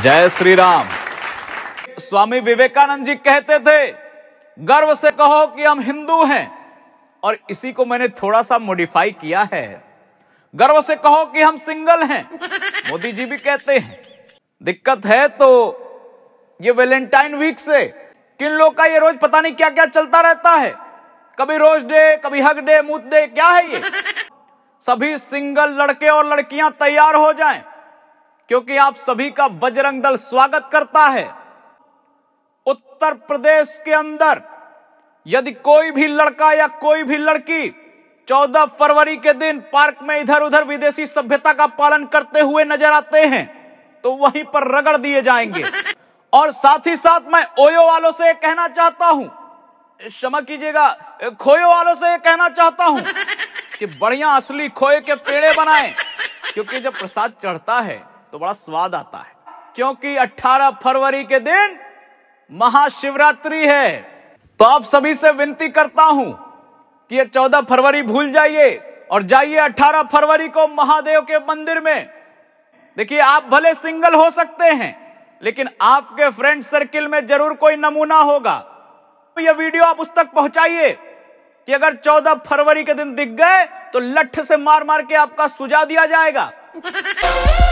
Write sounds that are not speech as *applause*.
जय श्री राम स्वामी विवेकानंद जी कहते थे गर्व से कहो कि हम हिंदू हैं और इसी को मैंने थोड़ा सा मॉडिफाई किया है गर्व से कहो कि हम सिंगल हैं मोदी जी भी कहते हैं दिक्कत है तो ये वैलेंटाइन वीक से किन लोग का ये रोज पता नहीं क्या क्या चलता रहता है कभी रोज डे कभी हक डे मूत डे क्या है ये सभी सिंगल लड़के और लड़कियां तैयार हो जाएं क्योंकि आप सभी का बजरंग दल स्वागत करता है उत्तर प्रदेश के अंदर यदि कोई भी लड़का या कोई भी लड़की 14 फरवरी के दिन पार्क में इधर उधर विदेशी सभ्यता का पालन करते हुए नजर आते हैं तो वहीं पर रगड़ दिए जाएंगे *laughs* और साथ ही साथ मैं ओयो वालों से कहना चाहता हूं क्षमा कीजिएगा खोयो वालों से कहना चाहता हूं *laughs* कि बढ़िया असली खोए के पेड़े बनाए क्योंकि जब प्रसाद चढ़ता है तो बड़ा स्वाद आता है क्योंकि 18 फरवरी के दिन महाशिवरात्रि है तो आप सभी से विनती करता हूं कि ये 14 फरवरी भूल जाइए और जाइए 18 फरवरी को महादेव के मंदिर में देखिए आप भले सिंगल हो सकते हैं लेकिन आपके फ्रेंड सर्किल में जरूर कोई नमूना होगा तो यह वीडियो आप उस तक पहुंचाइए कि अगर 14 फरवरी के दिन दिख गए तो लठ से मार मार के आपका सुझा दिया जाएगा *laughs*